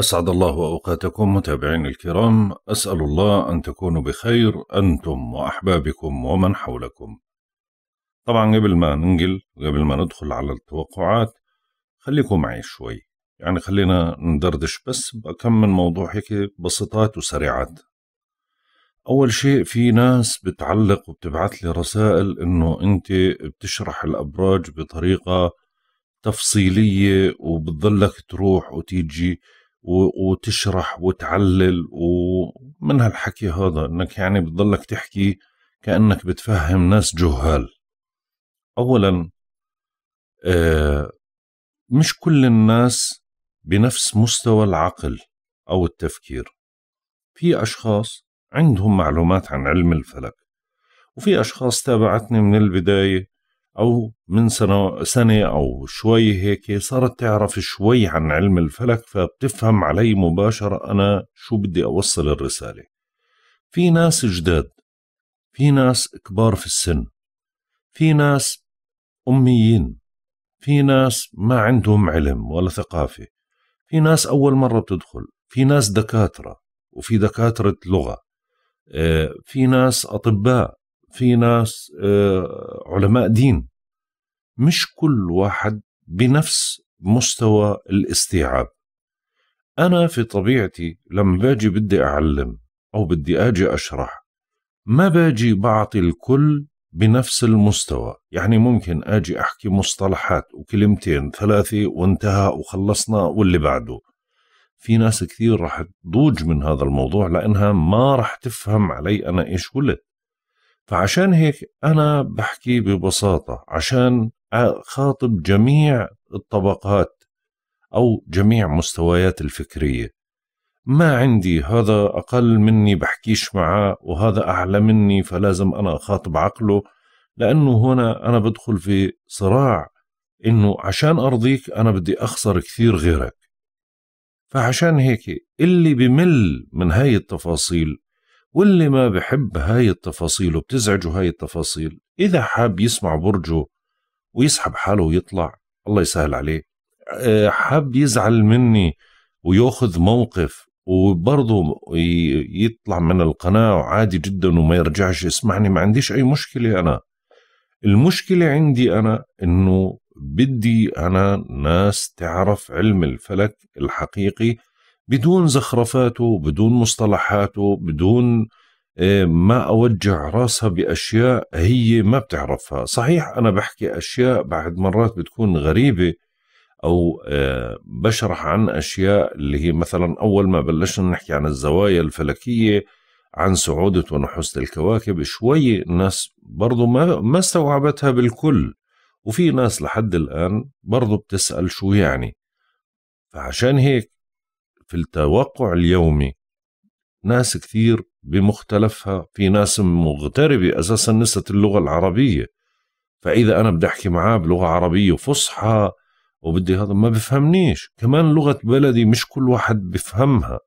أسعد الله أوقاتكم متابعين الكرام أسأل الله أن تكونوا بخير أنتم وأحبابكم ومن حولكم طبعا قبل ما ننقل قبل ما ندخل على التوقعات خليكم معي شوي يعني خلينا ندردش بس بكم من موضوع هيك بسيطات وسريعات أول شيء في ناس بتعلق وبتبعث لي رسائل إنه أنت بتشرح الأبراج بطريقة تفصيلية وبتضلك تروح وتيجي وتشرح وتعلل ومن هالحكي هذا انك يعني بتضلك تحكي كانك بتفهم ناس جهال اولا آه مش كل الناس بنفس مستوى العقل او التفكير في اشخاص عندهم معلومات عن علم الفلك وفي اشخاص تابعتني من البدايه أو من سنة, سنة أو شوي هيك صارت تعرف شوي عن علم الفلك فبتفهم علي مباشرة أنا شو بدي أوصل الرسالة في ناس جداد في ناس كبار في السن في ناس أميين في ناس ما عندهم علم ولا ثقافة في ناس أول مرة بتدخل في ناس دكاترة وفي دكاترة لغة آه، في ناس أطباء في ناس آه، علماء دين مش كل واحد بنفس مستوى الاستيعاب أنا في طبيعتي لما باجي بدي أعلم أو بدي أجي أشرح ما باجي بعطي الكل بنفس المستوى يعني ممكن أجي أحكي مصطلحات وكلمتين ثلاثة وانتهى وخلصنا واللي بعده في ناس كثير راح تضوج من هذا الموضوع لأنها ما راح تفهم علي أنا إيش قلت فعشان هيك أنا بحكي ببساطة عشان خاطب جميع الطبقات أو جميع مستويات الفكرية ما عندي هذا أقل مني بحكيش معاه وهذا أعلى مني فلازم أنا أخاطب عقله لأنه هنا أنا بدخل في صراع إنه عشان أرضيك أنا بدي أخسر كثير غيرك فعشان هيك اللي بمل من هاي التفاصيل واللي ما بحب هاي التفاصيل وبتزعجه هاي التفاصيل إذا حاب يسمع برجه ويسحب حاله ويطلع الله يسهل عليه آه، حاب يزعل مني وياخذ موقف وبرضه يطلع من القناة عادي جدا وما يرجعش اسمعني ما عنديش أي مشكلة أنا المشكلة عندي أنا إنه بدي أنا ناس تعرف علم الفلك الحقيقي بدون زخرفاته بدون مصطلحاته بدون آه، ما أوجع راسها بأشياء هي ما بتعرفها صحيح أنا بحكي أشياء بعد مرات بتكون غريبة أو آه، بشرح عن أشياء اللي هي مثلا أول ما بلشنا نحكي عن الزوايا الفلكية عن سعودة ونحوس الكواكب شوي الناس برضو ما, ما استوعبتها بالكل وفي ناس لحد الآن برضو بتسأل شو يعني فعشان هيك في التوقع اليومي ناس كثير بمختلفها في ناس مغتربة أساسا نسيت اللغة العربية فإذا أنا بدي أحكي معاه بلغة عربية فصحى وبدي هذا ما بفهمنيش كمان لغة بلدي مش كل واحد بفهمها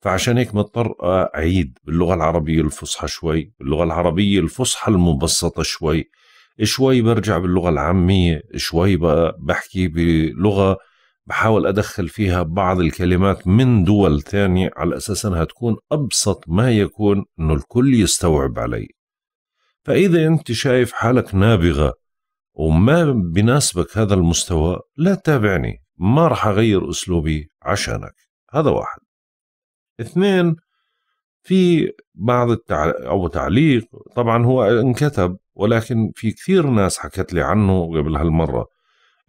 فعشان هيك مضطر أعيد باللغة العربية الفصحى شوي باللغة العربية الفصحى المبسطة شوي شوي برجع باللغة العامية شوي بحكي بلغة بحاول أدخل فيها بعض الكلمات من دول ثانية على أساس أنها تكون أبسط ما يكون أنه الكل يستوعب علي فإذا أنت شايف حالك نابغة وما بناسبك هذا المستوى لا تتابعني ما رح أغير أسلوبي عشانك هذا واحد اثنين في بعض التعليق أو تعليق طبعا هو انكتب ولكن في كثير ناس حكت لي عنه قبل هالمرة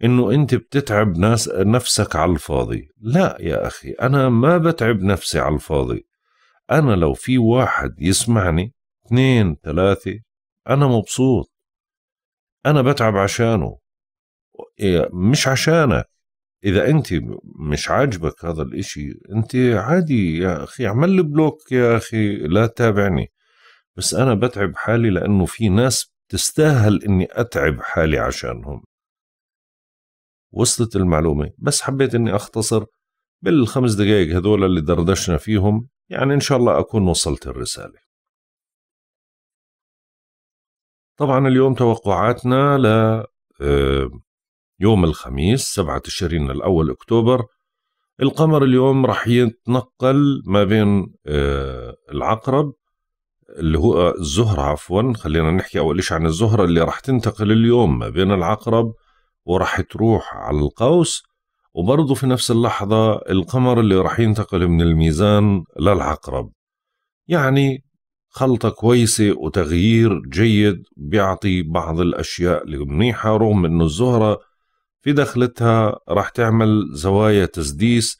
انه انت بتتعب ناس نفسك على الفاضي لا يا اخي انا ما بتعب نفسي على الفاضي انا لو في واحد يسمعني اثنين ثلاثة انا مبسوط انا بتعب عشانه إيه، مش عشانك اذا انت مش عاجبك هذا الاشي انت عادي يا اخي اعمل لي بلوك يا اخي لا تتابعني بس انا بتعب حالي لانه في ناس تستاهل اني اتعب حالي عشانهم وصلت المعلومة بس حبيت أني أختصر بالخمس دقائق هذول اللي دردشنا فيهم يعني إن شاء الله أكون وصلت الرسالة طبعا اليوم توقعاتنا ل آه، يوم الخميس 7 تشرين الأول أكتوبر القمر اليوم راح يتنقل ما بين آه، العقرب اللي هو الزهرة عفوا خلينا نحكي أول شيء عن الزهرة اللي راح تنتقل اليوم ما بين العقرب وراح تروح على القوس وبرضه في نفس اللحظة القمر اللي راح ينتقل من الميزان للعقرب يعني خلطة كويسة وتغيير جيد بيعطي بعض الأشياء المنيحة رغم أنه الزهرة في دخلتها راح تعمل زوايا تسديس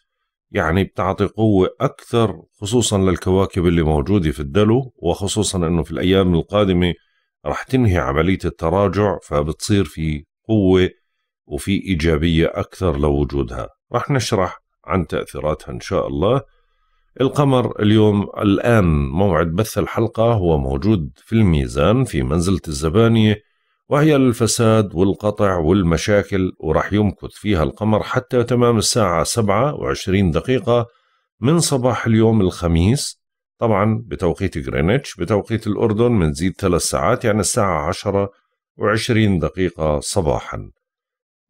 يعني بتعطي قوة أكثر خصوصا للكواكب اللي موجودة في الدلو وخصوصا أنه في الأيام القادمة راح تنهي عملية التراجع فبتصير في قوة وفي إيجابية أكثر لوجودها رح نشرح عن تأثيراتها إن شاء الله القمر اليوم الآن موعد بث الحلقة هو موجود في الميزان في منزلة الزبانية وهي للفساد والقطع والمشاكل ورح يمكث فيها القمر حتى تمام الساعة 27 دقيقة من صباح اليوم الخميس طبعا بتوقيت غرينتش بتوقيت الأردن زيد ثلاث ساعات يعني الساعة 10 وعشرين دقيقة صباحا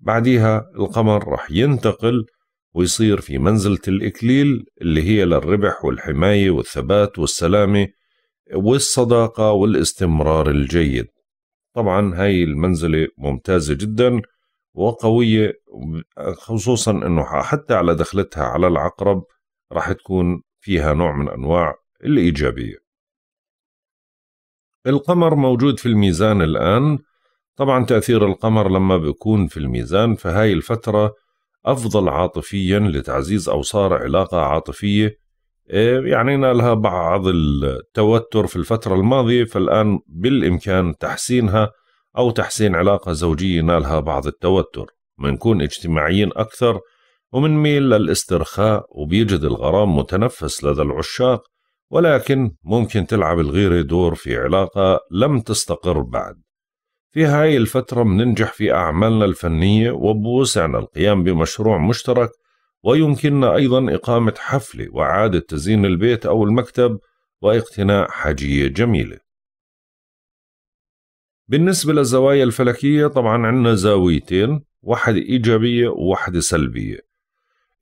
بعديها القمر رح ينتقل ويصير في منزلة الإكليل اللي هي للربح والحماية والثبات والسلامة والصداقة والاستمرار الجيد طبعا هاي المنزلة ممتازة جدا وقوية خصوصا انه حتى على دخلتها على العقرب راح تكون فيها نوع من انواع الايجابية القمر موجود في الميزان الان طبعا تأثير القمر لما بيكون في الميزان فهاي الفترة أفضل عاطفيا لتعزيز أوصار علاقة عاطفية إيه، يعني نالها بعض التوتر في الفترة الماضية فالآن بالإمكان تحسينها أو تحسين علاقة زوجية نالها بعض التوتر منكون اجتماعيين أكثر ميل للاسترخاء وبيجد الغرام متنفس لدى العشاق ولكن ممكن تلعب الغيرة دور في علاقة لم تستقر بعد في هاي الفترة مننجح في أعمالنا الفنية وبوسعنا القيام بمشروع مشترك ويمكننا أيضا إقامة حفلة وإعادة تزيين البيت أو المكتب واقتناء حاجية جميلة بالنسبة للزوايا الفلكية طبعا عندنا زاويتين واحدة إيجابية وواحدة سلبية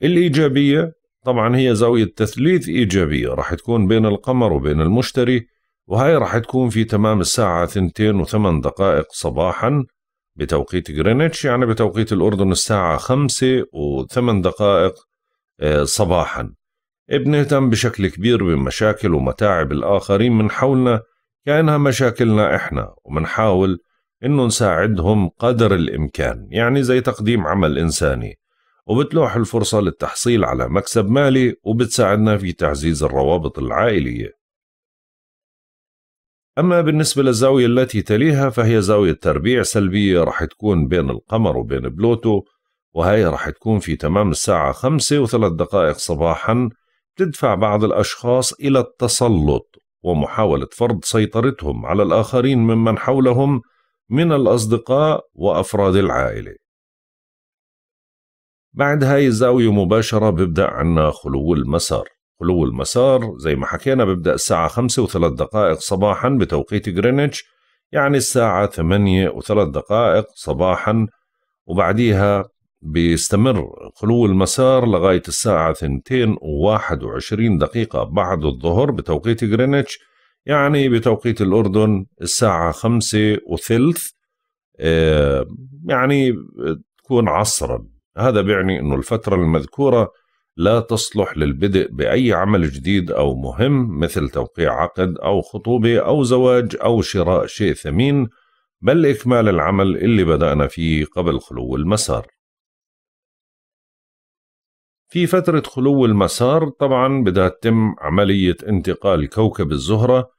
الإيجابية طبعا هي زاوية تثليث إيجابية راح تكون بين القمر وبين المشتري وهاي راح تكون في تمام الساعة ثنتين وثمان دقائق صباحا بتوقيت جرينتش يعني بتوقيت الأردن الساعة خمسة وثمان دقائق آه، صباحا بنهتم بشكل كبير بمشاكل ومتاعب الآخرين من حولنا كأنها مشاكلنا إحنا ومنحاول إنه نساعدهم قدر الإمكان يعني زي تقديم عمل إنساني وبتلوح الفرصة للتحصيل على مكسب مالي وبتساعدنا في تعزيز الروابط العائلية أما بالنسبة للزاوية التي تليها فهي زاوية تربيع سلبية راح تكون بين القمر وبين بلوتو وهي راح تكون في تمام الساعة خمسة وثلاث دقائق صباحا تدفع بعض الأشخاص إلى التسلط ومحاولة فرض سيطرتهم على الآخرين ممن حولهم من الأصدقاء وأفراد العائلة بعد هاي الزاوية مباشرة بيبدأ عنا خلو المسار خلو المسار زي ما حكينا بيبدأ الساعة خمسة وثلاث دقائق صباحا بتوقيت جرينتش يعني الساعة ثمانية وثلاث دقائق صباحا وبعديها بيستمر خلو المسار لغاية الساعة ثنتين وواحد وعشرين دقيقة بعد الظهر بتوقيت جرينتش يعني بتوقيت الأردن الساعة خمسة وثلث آه، يعني تكون عصرا هذا بيعني أنه الفترة المذكورة لا تصلح للبدء بأي عمل جديد أو مهم مثل توقيع عقد أو خطوبة أو زواج أو شراء شيء ثمين بل إكمال العمل اللي بدأنا فيه قبل خلو المسار في فترة خلو المسار طبعا بدها تتم عملية انتقال كوكب الزهرة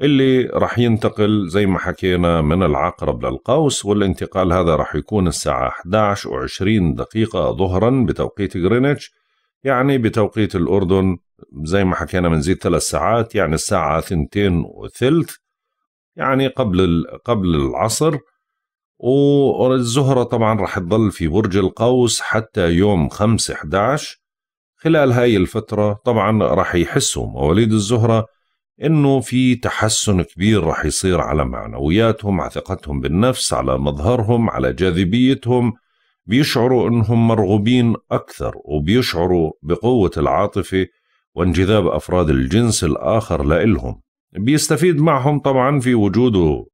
اللي رح ينتقل زي ما حكينا من العقرب للقوس والانتقال هذا رح يكون الساعة 11 و20 دقيقة ظهرا بتوقيت غرينتش يعني بتوقيت الأردن زي ما حكينا بنزيد ثلاث ساعات يعني الساعة ثنتين وثلث يعني قبل قبل العصر والزهرة طبعا رح تضل في برج القوس حتى يوم 5 11 خلال هاي الفترة طبعا رح يحسوا مواليد الزهرة انه في تحسن كبير رح يصير على معنوياتهم على ثقتهم بالنفس على مظهرهم على جاذبيتهم بيشعروا انهم مرغوبين اكثر وبيشعروا بقوه العاطفه وانجذاب افراد الجنس الاخر لإلهم بيستفيد معهم طبعا في وجوده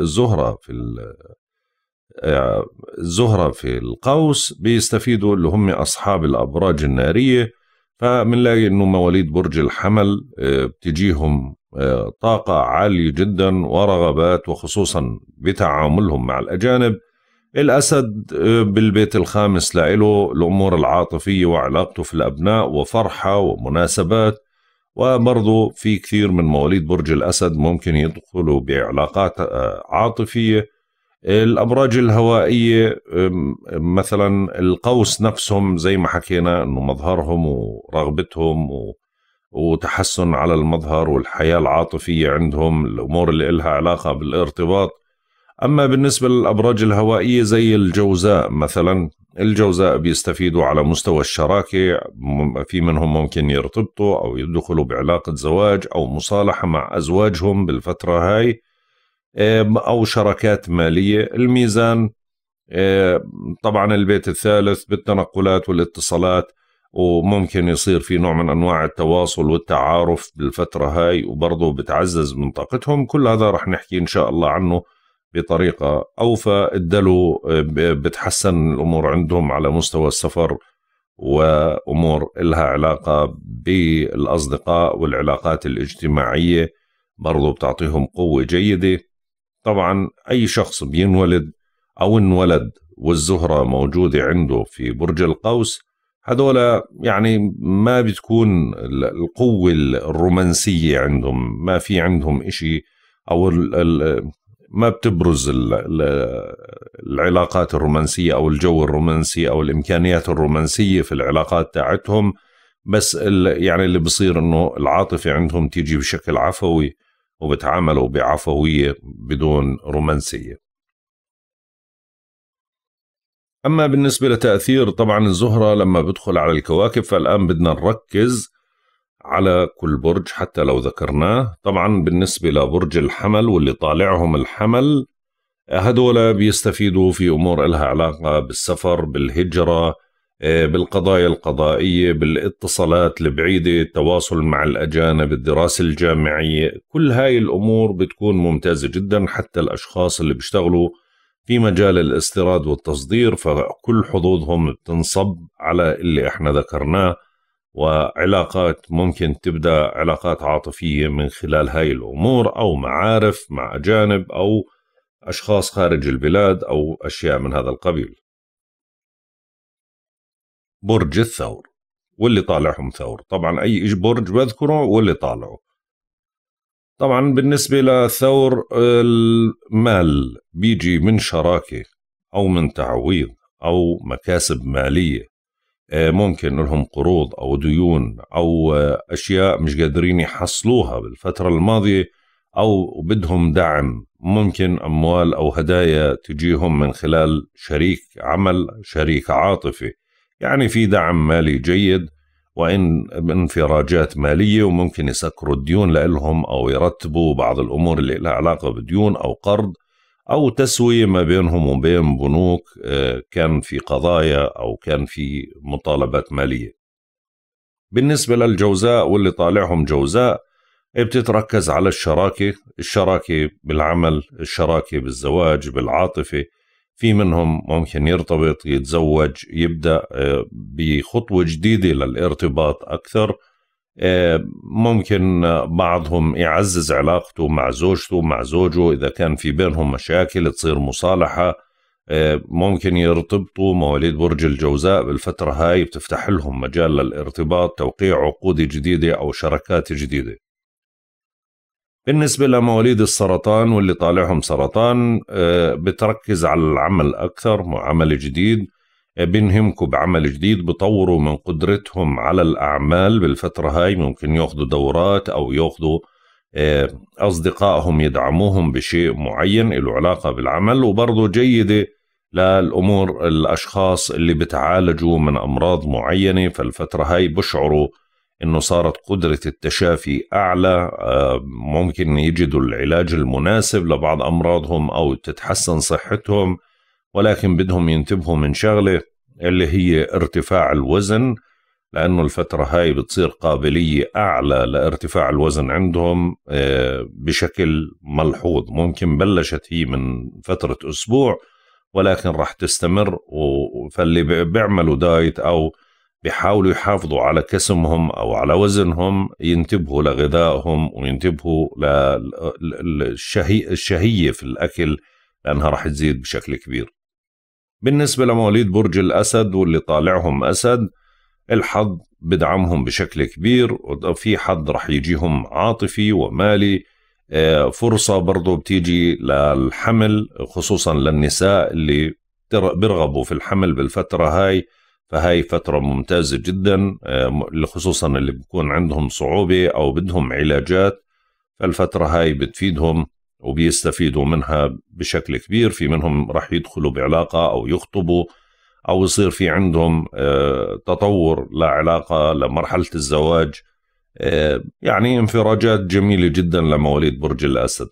الزهره في آه، الزهره في القوس بيستفيدوا اللي هم اصحاب الابراج الناريه فبنلاقي انه مواليد برج الحمل آه، بتجيهم آه، طاقه عاليه جدا ورغبات وخصوصا بتعاملهم مع الاجانب الأسد آه، بالبيت الخامس لإله الأمور العاطفية وعلاقته في الأبناء وفرحة ومناسبات وبرضه في كثير من مواليد برج الأسد ممكن يدخلوا بعلاقات آه، عاطفية الأبراج الهوائية مثلا القوس نفسهم زي ما حكينا أنه مظهرهم ورغبتهم وتحسن على المظهر والحياة العاطفية عندهم الأمور اللي إلها علاقة بالارتباط أما بالنسبة للأبراج الهوائية زي الجوزاء مثلا الجوزاء بيستفيدوا على مستوى الشراكة في منهم ممكن يرتبطوا أو يدخلوا بعلاقة زواج أو مصالحة مع أزواجهم بالفترة هاي أو شراكات مالية الميزان طبعا البيت الثالث بالتنقلات والاتصالات وممكن يصير في نوع من أنواع التواصل والتعارف بالفترة هاي وبرضه بتعزز من طاقتهم كل هذا رح نحكي إن شاء الله عنه بطريقه او فادلوا بتحسن الامور عندهم على مستوى السفر وامور إلها علاقه بالاصدقاء والعلاقات الاجتماعيه برضو بتعطيهم قوه جيده طبعا اي شخص بينولد او انولد والزهره موجوده عنده في برج القوس هذول يعني ما بتكون القوة الرومانسية عندهم ما في عندهم إشي أو ما بتبرز العلاقات الرومانسية أو الجو الرومانسي أو الإمكانيات الرومانسية في العلاقات تاعتهم بس يعني اللي بصير انه العاطفة عندهم تيجي بشكل عفوي وبتعاملوا بعفوية بدون رومانسية أما بالنسبة لتأثير طبعا الزهرة لما بدخل على الكواكب فالآن بدنا نركز على كل برج حتى لو ذكرناه طبعا بالنسبة لبرج الحمل واللي طالعهم الحمل هدول بيستفيدوا في أمور إلها علاقة بالسفر بالهجرة آه، بالقضايا القضائية بالاتصالات البعيدة التواصل مع الأجانب الدراسة الجامعية كل هاي الأمور بتكون ممتازة جدا حتى الأشخاص اللي بيشتغلوا في مجال الاستيراد والتصدير فكل حظوظهم بتنصب على اللي احنا ذكرناه وعلاقات ممكن تبدا علاقات عاطفيه من خلال هاي الامور او معارف مع اجانب او اشخاص خارج البلاد او اشياء من هذا القبيل. برج الثور واللي طالعهم ثور، طبعا اي برج بذكره واللي طالعه. طبعا بالنسبه لثور المال بيجي من شراكه او من تعويض او مكاسب ماليه آه، ممكن لهم قروض أو ديون أو آه، أشياء مش قادرين يحصلوها بالفترة الماضية أو بدهم دعم ممكن أموال أو هدايا تجيهم من خلال شريك عمل شريك عاطفي يعني في دعم مالي جيد وإن انفراجات مالية وممكن يسكروا الديون لإلهم أو يرتبوا بعض الأمور اللي لها علاقة بديون أو قرض أو تسوية ما بينهم وبين بنوك آه، كان في قضايا أو كان في مطالبات مالية بالنسبة للجوزاء واللي طالعهم جوزاء بتتركز على الشراكة الشراكة بالعمل الشراكة بالزواج بالعاطفة في منهم ممكن يرتبط يتزوج يبدأ آه، بخطوة جديدة للارتباط أكثر آه، ممكن بعضهم يعزز علاقته مع زوجته مع زوجه إذا كان في بينهم مشاكل تصير مصالحة آه، ممكن يرتبطوا مواليد برج الجوزاء بالفترة هاي بتفتح لهم مجال للارتباط توقيع عقود جديدة أو شراكات جديدة بالنسبة لمواليد السرطان واللي طالعهم سرطان آه، بتركز على العمل أكثر عمل جديد بينهمكم بعمل جديد بطوروا من قدرتهم على الأعمال بالفترة هاي ممكن ياخذوا دورات أو ياخذوا آه، أصدقائهم يدعموهم بشيء معين له علاقة بالعمل وبرضه جيدة للأمور الأشخاص اللي بتعالجوا من أمراض معينة فالفترة هاي بشعروا انه صارت قدرة التشافي اعلى آه، ممكن يجدوا العلاج المناسب لبعض امراضهم او تتحسن صحتهم ولكن بدهم ينتبهوا من شغلة اللي هي ارتفاع الوزن لأنه الفترة هاي بتصير قابلية أعلى لارتفاع الوزن عندهم آه، بشكل ملحوظ ممكن بلشت هي من فترة أسبوع ولكن راح تستمر فاللي بيعملوا دايت أو بيحاولوا يحافظوا على كسمهم أو على وزنهم ينتبهوا لغذائهم وينتبهوا للشهية في الأكل لأنها راح تزيد بشكل كبير بالنسبة لمواليد برج الأسد واللي طالعهم أسد الحظ بدعمهم بشكل كبير وفي حظ رح يجيهم عاطفي ومالي آه، فرصة برضو بتيجي للحمل خصوصا للنساء اللي بيرغبوا في الحمل بالفترة هاي فهاي فترة ممتازة جدا آه، خصوصا اللي بكون عندهم صعوبة أو بدهم علاجات فالفترة هاي بتفيدهم وبيستفيدوا منها بشكل كبير في منهم رح يدخلوا بعلاقة أو يخطبوا أو يصير في عندهم آه، تطور لعلاقة لمرحلة الزواج آه، يعني انفراجات جميلة جدا لمواليد برج الأسد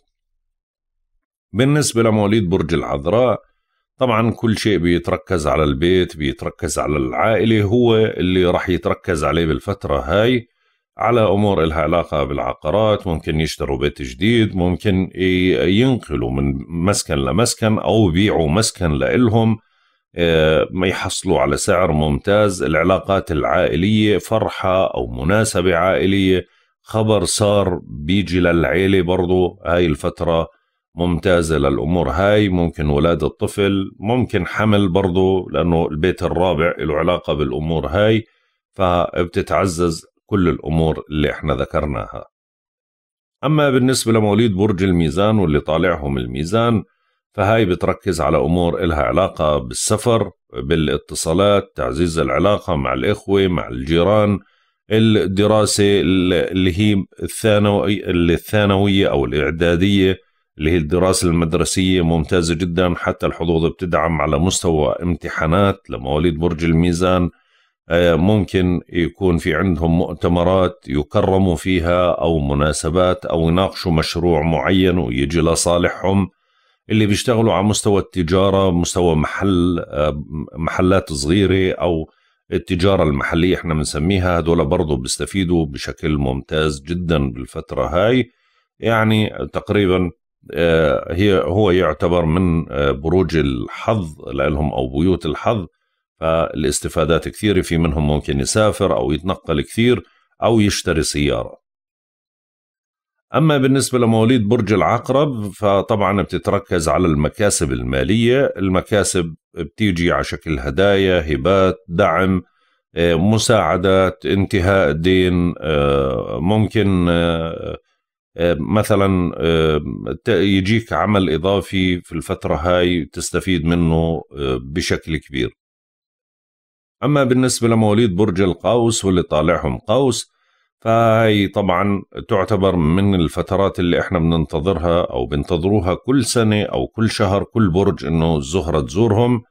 بالنسبة لمواليد برج العذراء طبعا كل شيء بيتركز على البيت بيتركز على العائلة هو اللي رح يتركز عليه بالفترة هاي على امور لها علاقه بالعقارات ممكن يشتروا بيت جديد ممكن ينقلوا من مسكن لمسكن او يبيعوا مسكن لإلهم آه، ما يحصلوا على سعر ممتاز العلاقات العائليه فرحه او مناسبه عائليه خبر صار بيجي للعيله برضو هاي الفتره ممتازة للأمور هاي ممكن ولادة طفل ممكن حمل برضو لأنه البيت الرابع له علاقة بالأمور هاي فبتتعزز كل الأمور اللي احنا ذكرناها أما بالنسبة لمواليد برج الميزان واللي طالعهم الميزان فهاي بتركز على أمور إلها علاقة بالسفر بالاتصالات تعزيز العلاقة مع الإخوة مع الجيران الدراسة اللي هي الثانوي الثانوية أو الإعدادية اللي هي الدراسة المدرسية ممتازة جدا حتى الحظوظ بتدعم على مستوى امتحانات لمواليد برج الميزان آه، ممكن يكون في عندهم مؤتمرات يكرموا فيها أو مناسبات أو يناقشوا مشروع معين ويجي لصالحهم اللي بيشتغلوا على مستوى التجارة مستوى محل آه، محلات صغيرة أو التجارة المحلية احنا بنسميها هذول برضو بيستفيدوا بشكل ممتاز جدا بالفترة هاي يعني تقريبا آه، هي هو يعتبر من بروج الحظ لهم أو بيوت الحظ فالاستفادات كثيرة في منهم ممكن يسافر أو يتنقل كثير أو يشتري سيارة أما بالنسبة لمواليد برج العقرب فطبعا بتتركز على المكاسب المالية المكاسب بتيجي على شكل هدايا هبات دعم آه، مساعدات انتهاء الدين آه، ممكن آه، مثلا يجيك عمل إضافي في الفترة هاي تستفيد منه بشكل كبير أما بالنسبة لمواليد برج القوس واللي طالعهم قوس فهي طبعا تعتبر من الفترات اللي احنا بننتظرها او بنتظروها كل سنة او كل شهر كل برج انه الزهرة تزورهم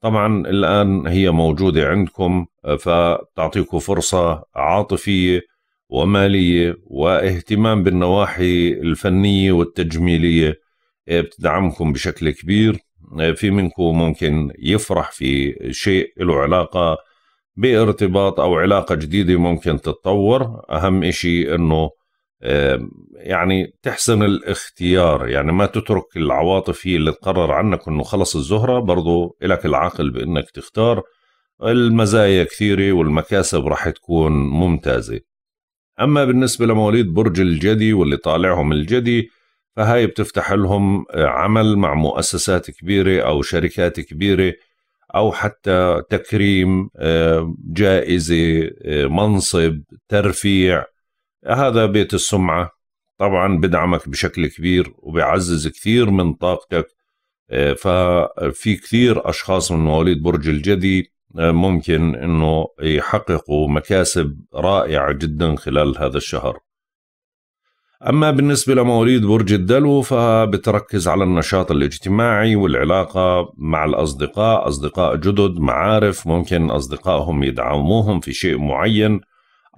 طبعا الآن هي موجودة عندكم آه، فتعطيكم فرصة عاطفية ومالية واهتمام بالنواحي الفنية والتجميلية إيه، بتدعمكم بشكل كبير في منكم ممكن يفرح في شيء له علاقة بارتباط أو علاقة جديدة ممكن تتطور أهم إشي أنه يعني تحسن الاختيار يعني ما تترك العواطف هي اللي تقرر عنك أنه خلص الزهرة برضو إلك العقل بأنك تختار المزايا كثيرة والمكاسب راح تكون ممتازة أما بالنسبة لمواليد برج الجدي واللي طالعهم الجدي فهاي بتفتح لهم عمل مع مؤسسات كبيرة أو شركات كبيرة أو حتى تكريم آه، جائزة آه، منصب ترفيع هذا بيت السمعة طبعا بدعمك بشكل كبير وبيعزز كثير من طاقتك آه، ففي كثير أشخاص من مواليد برج الجدي ممكن أنه يحققوا مكاسب رائعة جدا خلال هذا الشهر أما بالنسبة لمواليد برج الدلو فبتركز على النشاط الاجتماعي والعلاقة مع الأصدقاء أصدقاء جدد معارف ممكن أصدقائهم يدعموهم في شيء معين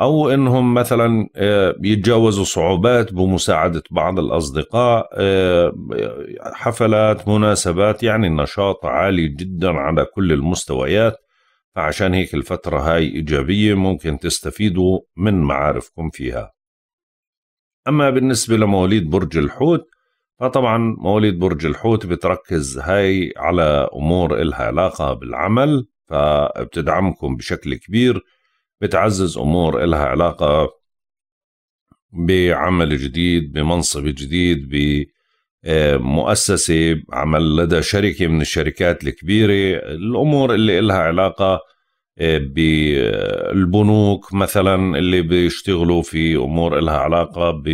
أو إنهم مثلا آه، يتجاوزوا صعوبات بمساعدة بعض الأصدقاء آه، حفلات مناسبات يعني النشاط عالي جدا على كل المستويات فعشان هيك الفترة هاي إيجابية ممكن تستفيدوا من معارفكم فيها أما بالنسبة لمواليد برج الحوت فطبعا مواليد برج الحوت بتركز هاي على أمور إلها علاقة بالعمل فبتدعمكم بشكل كبير بتعزز أمور إلها علاقة بعمل جديد بمنصب جديد بمؤسسة آه، عمل لدى شركة من الشركات الكبيرة الأمور اللي إلها علاقة بالبنوك مثلا اللي بيشتغلوا في امور لها علاقه ب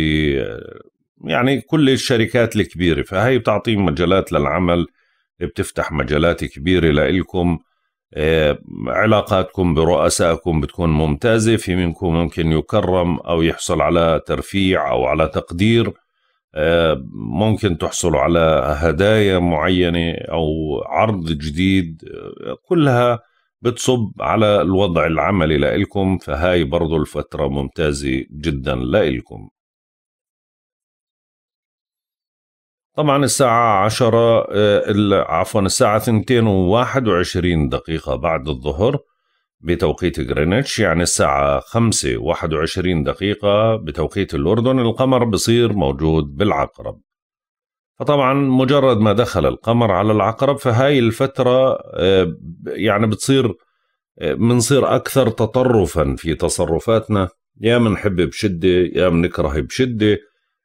يعني كل الشركات الكبيره فهي بتعطي مجالات للعمل بتفتح مجالات كبيره لإلكم آه، علاقاتكم برؤسائكم بتكون ممتازه في منكم ممكن يكرم او يحصل على ترفيع او على تقدير آه، ممكن تحصلوا على هدايا معينه او عرض جديد آه، كلها بتصب على الوضع العملي لإلكم فهاي برضو الفترة ممتازة جدا لإلكم طبعا الساعة عشرة آه، عفوا الساعة ثنتين وواحد وعشرين دقيقة بعد الظهر بتوقيت غرينتش يعني الساعة خمسة واحد وعشرين دقيقة بتوقيت الأردن القمر بصير موجود بالعقرب فطبعا مجرد ما دخل القمر على العقرب فهاي الفترة آه، يعني بتصير بنصير آه، أكثر تطرفا في تصرفاتنا يا منحب بشدة يا منكره بشدة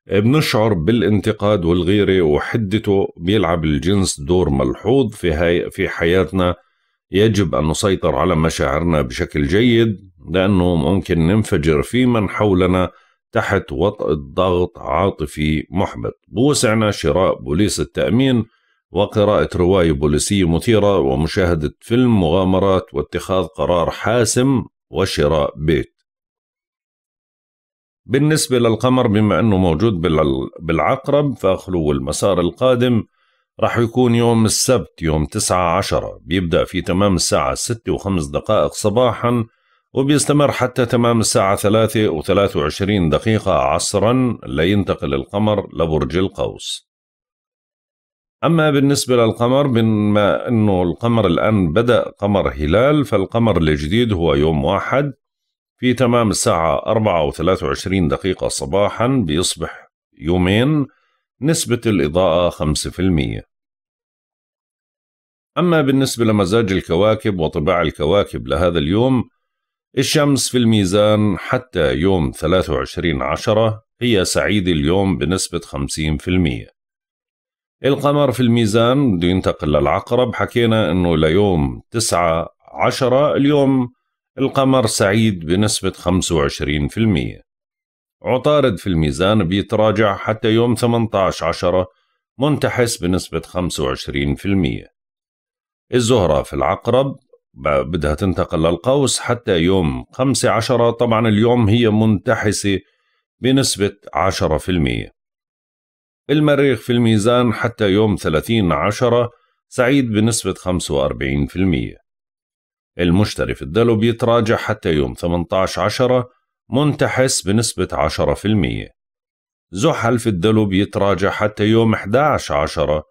آه، بنشعر بالانتقاد والغيرة وحدته بيلعب الجنس دور ملحوظ في, هاي في حياتنا يجب أن نسيطر على مشاعرنا بشكل جيد لأنه ممكن ننفجر في من حولنا تحت وطأة ضغط عاطفي محبط بوسعنا شراء بوليس التأمين وقراءة رواية بوليسية مثيرة ومشاهدة فيلم مغامرات واتخاذ قرار حاسم وشراء بيت بالنسبة للقمر بما أنه موجود بالعقرب فخلو المسار القادم راح يكون يوم السبت يوم 9 عشرة بيبدأ في تمام الساعة 6 وخمس دقائق صباحاً وبيستمر حتى تمام الساعة ثلاثة و وعشرين دقيقة عصرا لينتقل القمر لبرج القوس أما بالنسبة للقمر بما أنه القمر الآن بدأ قمر هلال فالقمر الجديد هو يوم واحد في تمام الساعة أربعة و وعشرين دقيقة صباحا بيصبح يومين نسبة الإضاءة 5% أما بالنسبة لمزاج الكواكب وطباع الكواكب لهذا اليوم الشمس في الميزان حتى يوم 23 عشرة هي سعيد اليوم بنسبة 50% القمر في الميزان بده ينتقل للعقرب حكينا انه ليوم 9 عشرة اليوم القمر سعيد بنسبة 25% عطارد في الميزان بيتراجع حتى يوم 18 عشرة منتحس بنسبة 25% الزهرة في العقرب بدها تنتقل للقوس حتى يوم خمسة عشرة طبعا اليوم هي منتحسة بنسبة 10% المريخ في الميزان حتى يوم 30 عشرة سعيد بنسبة 45% المشتري في الدلو بيتراجع حتى يوم 18 عشرة منتحس بنسبة 10% زحل في الدلو بيتراجع حتى يوم 11 عشرة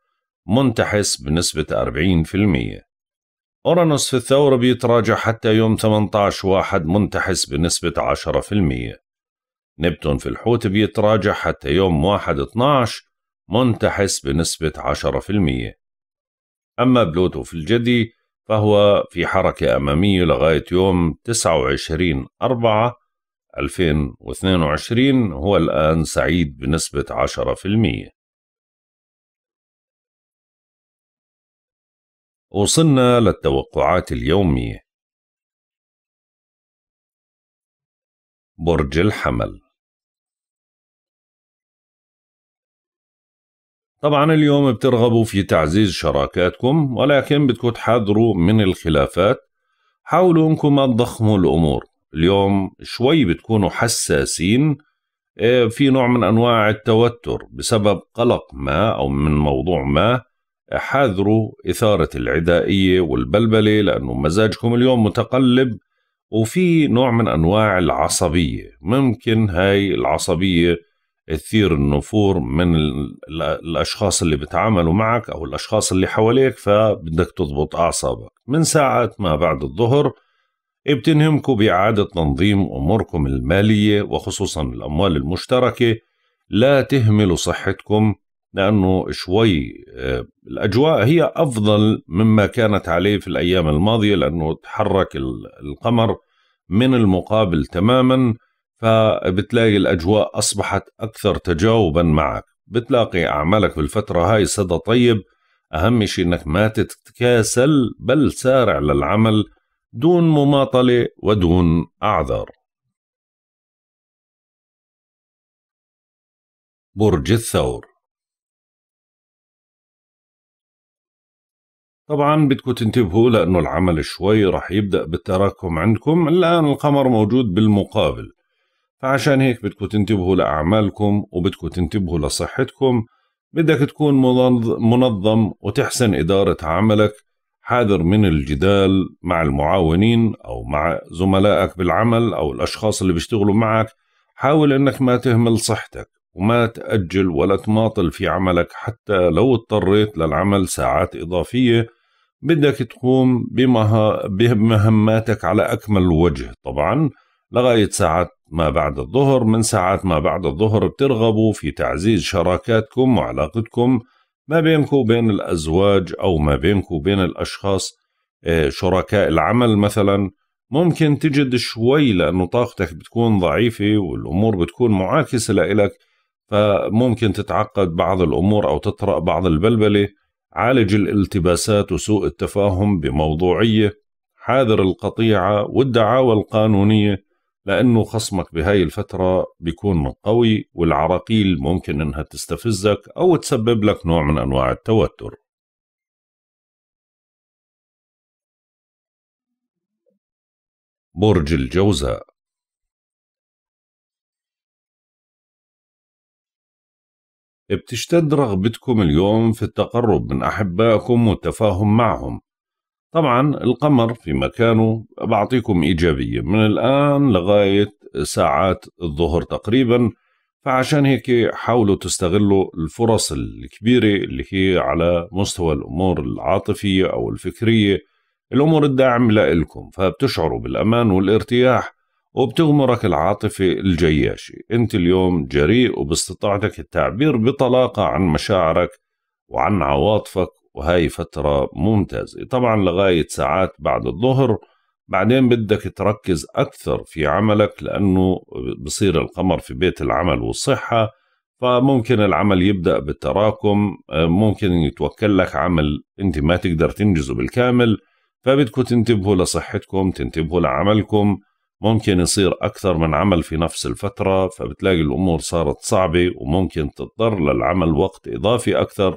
منتحس بنسبة 40% أورانوس في الثورة بيتراجع حتى يوم 18 واحد منتحس بنسبة 10% نبتون في الحوت بيتراجع حتى يوم 1 12 منتحس بنسبة 10% أما بلوتو في الجدي فهو في حركة أمامية لغاية يوم 29 4 2022 هو الآن سعيد بنسبة 10% وصلنا للتوقعات اليومية برج الحمل طبعا اليوم بترغبوا في تعزيز شراكاتكم ولكن بدكم تحذروا من الخلافات حاولوا انكم ما تضخموا الامور اليوم شوي بتكونوا حساسين إيه، في نوع من انواع التوتر بسبب قلق ما او من موضوع ما حاذروا إثارة العدائية والبلبلة لأنه مزاجكم اليوم متقلب وفي نوع من أنواع العصبية ممكن هاي العصبية تثير النفور من الأشخاص اللي بتعاملوا معك أو الأشخاص اللي حواليك فبدك تضبط أعصابك من ساعة ما بعد الظهر بتنهمكم بإعادة تنظيم أموركم المالية وخصوصا الأموال المشتركة لا تهملوا صحتكم لأنه شوي آه، الأجواء هي أفضل مما كانت عليه في الأيام الماضية لأنه تحرك القمر من المقابل تماما فبتلاقي الأجواء أصبحت أكثر تجاوبا معك بتلاقي أعمالك في الفترة هاي صدى طيب أهم شيء أنك ما تتكاسل بل سارع للعمل دون مماطلة ودون أعذار برج الثور طبعا بدكم تنتبهوا لأنه العمل شوي رح يبدأ بالتراكم عندكم الآن القمر موجود بالمقابل فعشان هيك بدكم تنتبهوا لأعمالكم وبدكم تنتبهوا لصحتكم بدك تكون منظم وتحسن إدارة عملك حاذر من الجدال مع المعاونين أو مع زملائك بالعمل أو الأشخاص اللي بيشتغلوا معك حاول أنك ما تهمل صحتك وما تأجل ولا تماطل في عملك حتى لو اضطريت للعمل ساعات إضافية بدك تقوم بمها بمهماتك على أكمل وجه طبعا لغاية ساعات ما بعد الظهر من ساعات ما بعد الظهر بترغبوا في تعزيز شراكاتكم وعلاقتكم ما بينكم وبين الأزواج أو ما بينكم وبين الأشخاص آه، شركاء العمل مثلا ممكن تجد شوي لأنه طاقتك بتكون ضعيفة والأمور بتكون معاكسة لإلك فممكن تتعقد بعض الأمور أو تطرأ بعض البلبلة عالج الالتباسات وسوء التفاهم بموضوعية حاذر القطيعة والدعاوى القانونية لأنه خصمك بهاي الفترة بيكون قوي والعراقيل ممكن إنها تستفزك أو تسبب لك نوع من أنواع التوتر برج الجوزاء بتشتد رغبتكم اليوم في التقرب من أحبائكم والتفاهم معهم طبعا القمر في مكانه بعطيكم إيجابية من الآن لغاية ساعات الظهر تقريبا فعشان هيك حاولوا تستغلوا الفرص الكبيرة اللي هي على مستوى الأمور العاطفية أو الفكرية الأمور الداعمة لإلكم فبتشعروا بالأمان والارتياح وبتغمرك العاطفة الجياشة أنت اليوم جريء وباستطاعتك التعبير بطلاقة عن مشاعرك وعن عواطفك وهاي فترة ممتازة طبعا لغاية ساعات بعد الظهر بعدين بدك تركز أكثر في عملك لأنه بصير القمر في بيت العمل والصحة فممكن العمل يبدأ بالتراكم ممكن يتوكل لك عمل أنت ما تقدر تنجزه بالكامل فبدكم تنتبهوا لصحتكم تنتبهوا لعملكم ممكن يصير أكثر من عمل في نفس الفترة فبتلاقي الأمور صارت صعبة وممكن تضطر للعمل وقت إضافي أكثر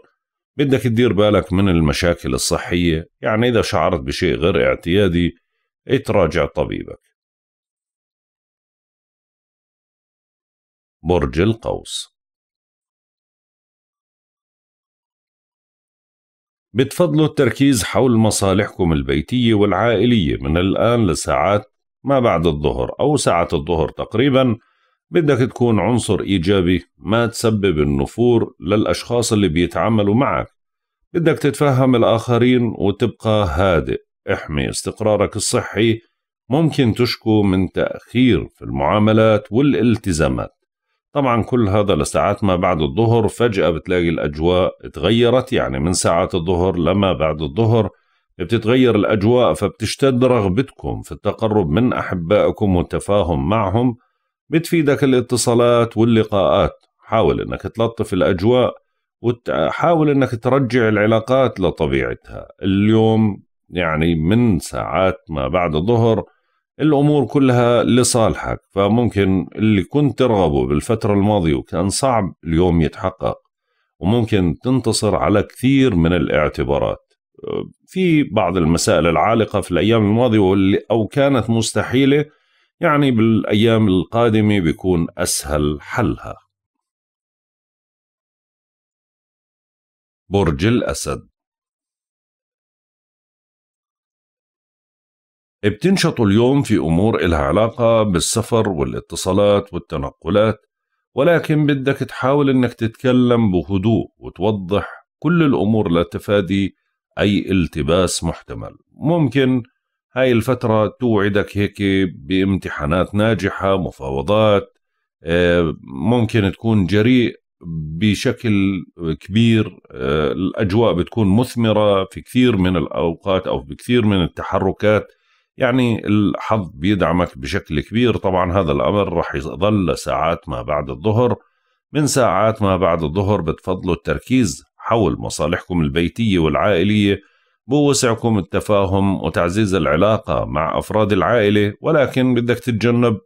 بدك تدير بالك من المشاكل الصحية يعني إذا شعرت بشيء غير اعتيادي تراجع طبيبك برج القوس بتفضلوا التركيز حول مصالحكم البيتية والعائلية من الآن لساعات ما بعد الظهر أو ساعة الظهر تقريبا بدك تكون عنصر إيجابي ما تسبب النفور للأشخاص اللي بيتعاملوا معك بدك تتفهم الآخرين وتبقى هادئ احمي استقرارك الصحي ممكن تشكو من تأخير في المعاملات والالتزامات طبعا كل هذا لساعات ما بعد الظهر فجأة بتلاقي الأجواء تغيرت يعني من ساعات الظهر لما بعد الظهر بتتغير الأجواء فبتشتد رغبتكم في التقرب من أحبائكم والتفاهم معهم بتفيدك الاتصالات واللقاءات حاول أنك تلطف الأجواء وحاول أنك ترجع العلاقات لطبيعتها اليوم يعني من ساعات ما بعد الظهر الأمور كلها لصالحك فممكن اللي كنت ترغبه بالفترة الماضية وكان صعب اليوم يتحقق وممكن تنتصر على كثير من الاعتبارات في بعض المسائل العالقة في الأيام الماضية أو كانت مستحيلة يعني بالأيام القادمة بيكون أسهل حلها برج الأسد بتنشطوا اليوم في أمور إلها علاقة بالسفر والاتصالات والتنقلات ولكن بدك تحاول إنك تتكلم بهدوء وتوضح كل الأمور لتفادي أي التباس محتمل ممكن هاي الفترة توعدك هيك بامتحانات ناجحة مفاوضات آه، ممكن تكون جريء بشكل كبير آه، الأجواء بتكون مثمرة في كثير من الأوقات أو بكثير من التحركات يعني الحظ بيدعمك بشكل كبير طبعا هذا الأمر رح يظل ساعات ما بعد الظهر من ساعات ما بعد الظهر بتفضلوا التركيز حول مصالحكم البيتية والعائلية بوسعكم التفاهم وتعزيز العلاقة مع أفراد العائلة ولكن بدك تتجنب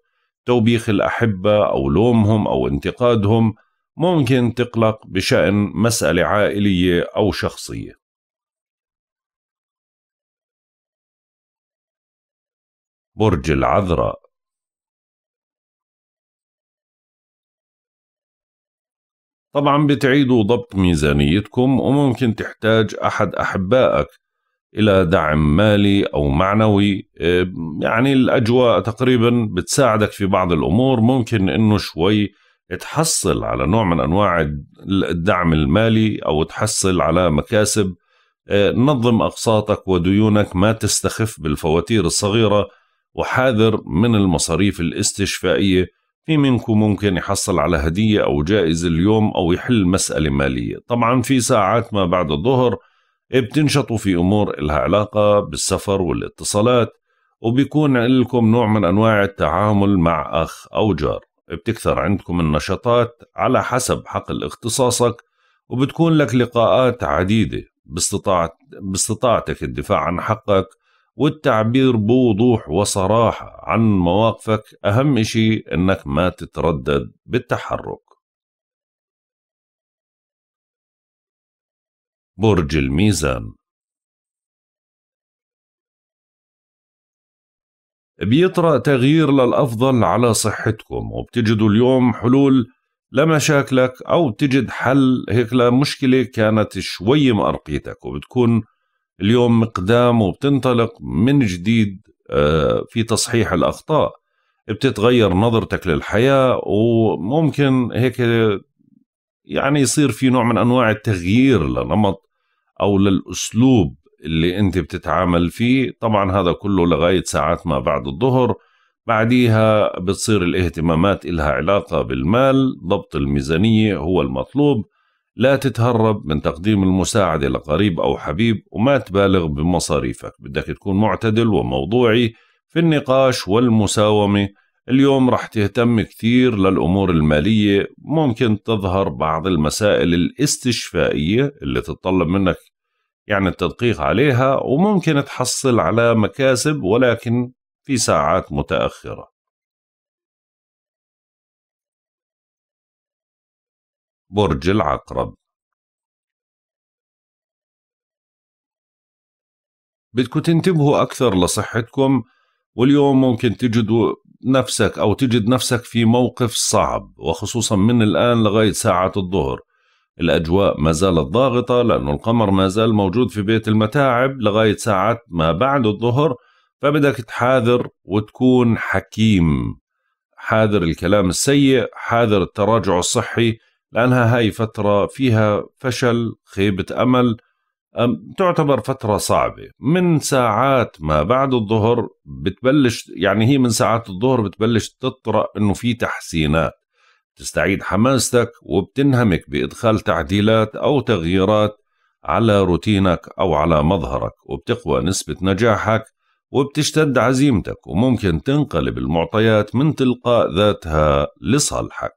توبيخ الأحبة أو لومهم أو انتقادهم ممكن تقلق بشأن مسألة عائلية أو شخصية برج العذراء طبعا بتعيدوا ضبط ميزانيتكم وممكن تحتاج أحد أحبائك إلى دعم مالي أو معنوي يعني الأجواء تقريبا بتساعدك في بعض الأمور ممكن أنه شوي تحصل على نوع من أنواع الدعم المالي أو تحصل على مكاسب نظم أقساطك وديونك ما تستخف بالفواتير الصغيرة وحاذر من المصاريف الاستشفائية في منكم ممكن يحصل على هدية أو جائزة اليوم أو يحل مسألة مالية طبعا في ساعات ما بعد الظهر بتنشطوا في أمور إلها علاقة بالسفر والاتصالات وبيكون لكم نوع من أنواع التعامل مع أخ أو جار بتكثر عندكم النشاطات على حسب حقل اختصاصك وبتكون لك لقاءات عديدة باستطاعت باستطاعتك الدفاع عن حقك والتعبير بوضوح وصراحة عن مواقفك أهم إشي إنك ما تتردد بالتحرك برج الميزان بيطرأ تغيير للأفضل على صحتكم وبتجدوا اليوم حلول لمشاكلك أو بتجد حل هيك لمشكلة كانت شوي مأرقيتك وبتكون اليوم مقدام وبتنطلق من جديد آه، في تصحيح الأخطاء بتتغير نظرتك للحياة وممكن هيك يعني يصير في نوع من أنواع التغيير لنمط أو للأسلوب اللي أنت بتتعامل فيه طبعا هذا كله لغاية ساعات ما بعد الظهر بعديها بتصير الاهتمامات إلها علاقة بالمال ضبط الميزانية هو المطلوب لا تتهرب من تقديم المساعدة لقريب أو حبيب وما تبالغ بمصاريفك بدك تكون معتدل وموضوعي في النقاش والمساومة اليوم رح تهتم كثير للأمور المالية ممكن تظهر بعض المسائل الاستشفائية اللي تتطلب منك يعني التدقيق عليها وممكن تحصل على مكاسب ولكن في ساعات متأخرة برج العقرب بدكم تنتبهوا أكثر لصحتكم واليوم ممكن تجدوا نفسك أو تجد نفسك في موقف صعب وخصوصا من الآن لغاية ساعة الظهر الأجواء ما زالت ضاغطة لأنه القمر ما زال موجود في بيت المتاعب لغاية ساعات ما بعد الظهر فبدك تحاذر وتكون حكيم حاذر الكلام السيء حاذر التراجع الصحي لأنها هاي فترة فيها فشل خيبة أمل تعتبر فترة صعبة من ساعات ما بعد الظهر بتبلش يعني هي من ساعات الظهر بتبلش تطرأ انه في تحسينات تستعيد حماستك وبتنهمك بإدخال تعديلات أو تغييرات على روتينك أو على مظهرك وبتقوى نسبة نجاحك وبتشتد عزيمتك وممكن تنقلب المعطيات من تلقاء ذاتها لصالحك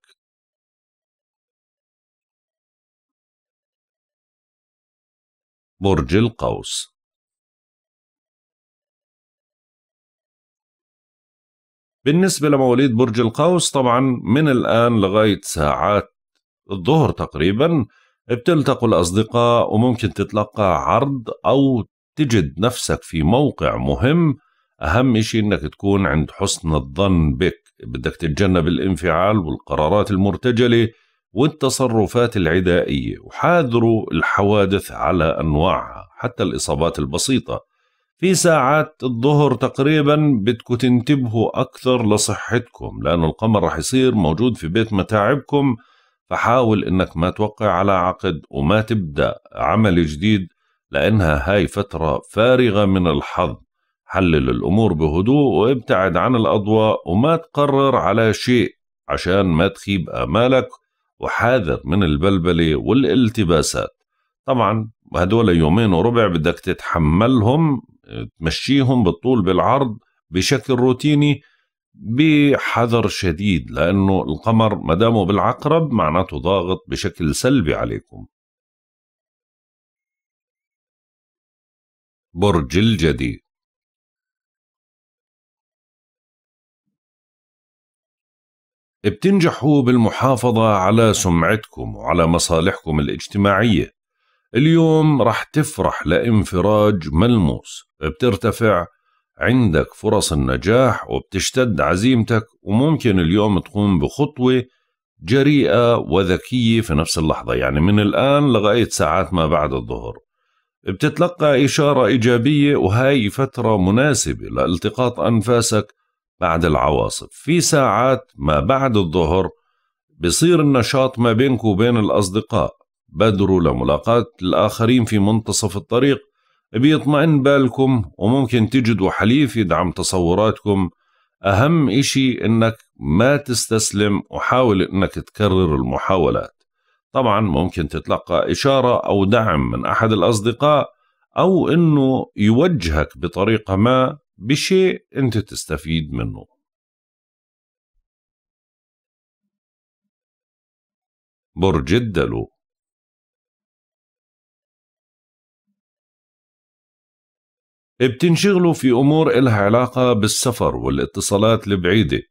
برج القوس بالنسبة لمواليد برج القوس طبعا من الآن لغاية ساعات الظهر تقريبا بتلتقوا الأصدقاء وممكن تتلقى عرض أو تجد نفسك في موقع مهم أهم شيء إنك تكون عند حسن الظن بك بدك تتجنب الانفعال والقرارات المرتجلة والتصرفات العدائية وحاذروا الحوادث على أنواعها حتى الإصابات البسيطة في ساعات الظهر تقريبا بدكم تنتبهوا أكثر لصحتكم لأن القمر رح يصير موجود في بيت متاعبكم فحاول إنك ما توقع على عقد وما تبدأ عمل جديد لأنها هاي فترة فارغة من الحظ حلل الأمور بهدوء وابتعد عن الأضواء وما تقرر على شيء عشان ما تخيب آمالك وحاذر من البلبلة والالتباسات طبعا هدول يومين وربع بدك تتحملهم تمشيهم بالطول بالعرض بشكل روتيني بحذر شديد لأنه القمر مدامه بالعقرب معناته ضاغط بشكل سلبي عليكم برج الجدي بتنجحوا بالمحافظة على سمعتكم وعلى مصالحكم الاجتماعية اليوم رح تفرح لانفراج ملموس بترتفع عندك فرص النجاح وبتشتد عزيمتك وممكن اليوم تقوم بخطوة جريئة وذكية في نفس اللحظة يعني من الآن لغاية ساعات ما بعد الظهر بتتلقى إشارة إيجابية وهاي فترة مناسبة لالتقاط أنفاسك بعد العواصف في ساعات ما بعد الظهر بصير النشاط ما بينك وبين الأصدقاء بادروا لملاقاة الآخرين في منتصف الطريق بيطمئن بالكم وممكن تجدوا حليف يدعم تصوراتكم أهم إشي إنك ما تستسلم وحاول إنك تكرر المحاولات طبعا ممكن تتلقى إشارة أو دعم من أحد الأصدقاء أو إنه يوجهك بطريقة ما بشيء انت تستفيد منه برج الدلو بتنشغلوا في أمور إلها علاقة بالسفر والاتصالات البعيدة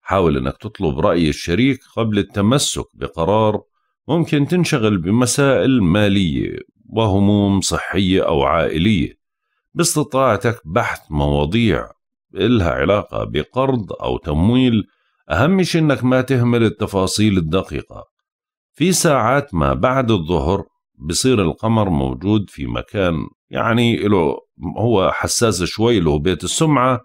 حاول أنك تطلب رأي الشريك قبل التمسك بقرار ممكن تنشغل بمسائل مالية وهموم صحية أو عائلية باستطاعتك بحث مواضيع إلها علاقة بقرض أو تمويل أهم شيء إنك ما تهمل التفاصيل الدقيقة في ساعات ما بعد الظهر بصير القمر موجود في مكان يعني له هو حساس شوي له بيت السمعة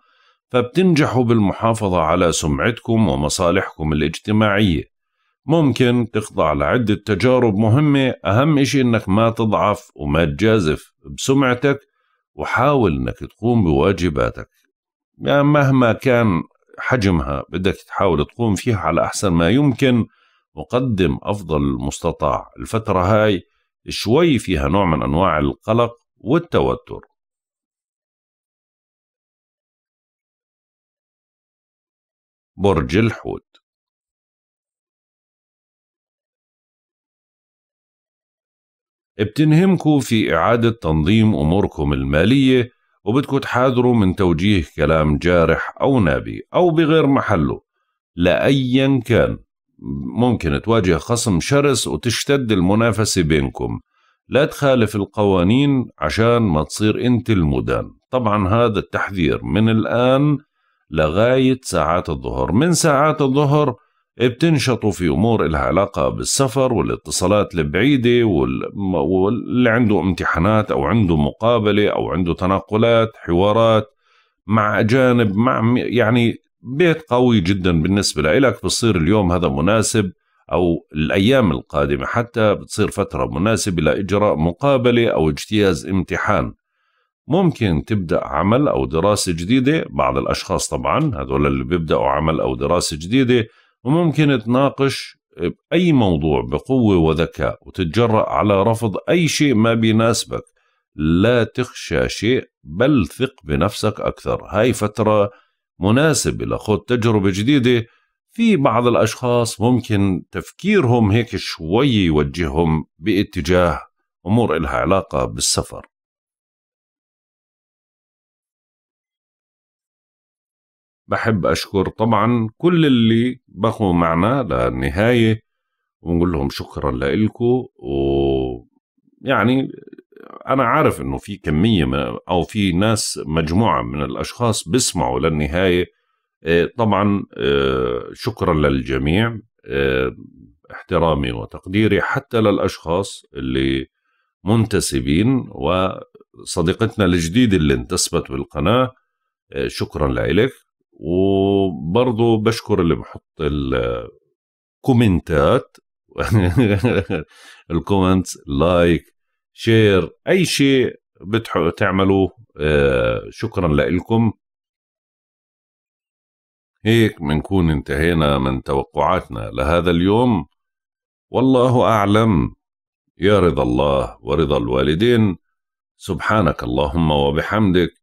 فبتنجحوا بالمحافظة على سمعتكم ومصالحكم الاجتماعية ممكن تخضع لعدة تجارب مهمة أهم إشي إنك ما تضعف وما تجازف بسمعتك وحاول انك تقوم بواجباتك يعني مهما كان حجمها بدك تحاول تقوم فيها على احسن ما يمكن وقدم افضل المستطاع الفتره هاي شوي فيها نوع من انواع القلق والتوتر برج الحوت بتنهمكوا في إعادة تنظيم أموركم المالية وبدكوا تحاذروا من توجيه كلام جارح أو نابي أو بغير محله لأيا كان ممكن تواجه خصم شرس وتشتد المنافسة بينكم لا تخالف القوانين عشان ما تصير انت المدان طبعا هذا التحذير من الآن لغاية ساعات الظهر من ساعات الظهر بتنشطوا في أمور إلها علاقة بالسفر والاتصالات البعيدة واللي عنده امتحانات أو عنده مقابلة أو عنده تناقلات حوارات مع أجانب مع يعني بيت قوي جدا بالنسبة لإلك بصير اليوم هذا مناسب أو الأيام القادمة حتى بتصير فترة مناسبة لإجراء مقابلة أو اجتياز امتحان ممكن تبدأ عمل أو دراسة جديدة بعض الأشخاص طبعا هذول اللي بيبدأوا عمل أو دراسة جديدة وممكن تناقش أي موضوع بقوة وذكاء وتتجرأ على رفض أي شيء ما بيناسبك لا تخشى شيء بل ثق بنفسك أكثر هاي فترة مناسبة لخوض تجربة جديدة في بعض الأشخاص ممكن تفكيرهم هيك شوي يوجههم باتجاه أمور إلها علاقة بالسفر بحب أشكر طبعا كل اللي بقوا معنا للنهاية ونقول لهم شكرا لإلكو ويعني أنا عارف إنه في كمية أو في ناس مجموعة من الأشخاص بيسمعوا للنهاية آه، طبعا آه، شكرا للجميع آه، احترامي وتقديري حتى للأشخاص اللي منتسبين وصديقتنا الجديدة اللي انتسبت بالقناة شكرا لك وبرضه بشكر اللي بحط الكومنتات الكومنت لايك شير اي شيء بتحقوا تعملوه آه شكرا لكم هيك بنكون انتهينا من توقعاتنا لهذا اليوم والله اعلم يا رضا الله ورضا الوالدين سبحانك اللهم وبحمدك